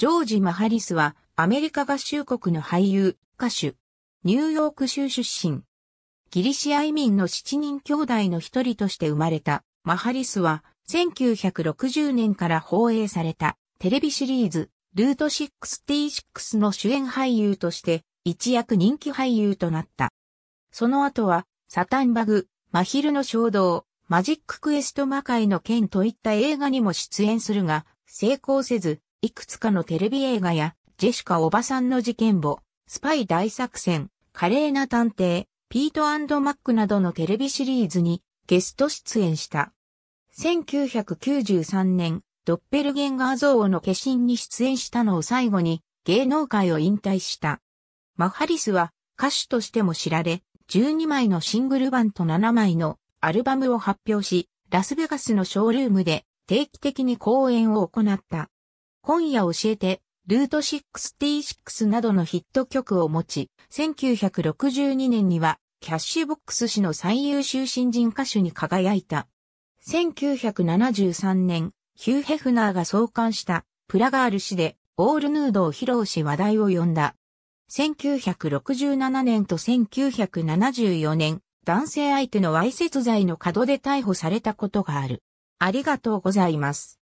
ジョージ・マハリスは、アメリカ合衆国の俳優、歌手、ニューヨーク州出身。ギリシア移民の7人兄弟の一人として生まれた、マハリスは、1960年から放映された、テレビシリーズ、ルート66の主演俳優として、一躍人気俳優となった。その後は、サタンバグ、マヒルの衝動、マジッククエスト魔界の剣といった映画にも出演するが、成功せず、いくつかのテレビ映画や、ジェシカおばさんの事件簿、スパイ大作戦、華麗な探偵、ピートマックなどのテレビシリーズにゲスト出演した。1993年、ドッペルゲンガー像の化身に出演したのを最後に芸能界を引退した。マハリスは歌手としても知られ、12枚のシングル版と7枚のアルバムを発表し、ラスベガスのショールームで定期的に公演を行った。今夜教えて、ルート66などのヒット曲を持ち、1962年にはキャッシュボックス氏の最優秀新人歌手に輝いた。1973年、ヒュー・ヘフナーが創刊したプラガール氏でオールヌードを披露し話題を呼んだ。1967年と1974年、男性相手のせつ罪の角で逮捕されたことがある。ありがとうございます。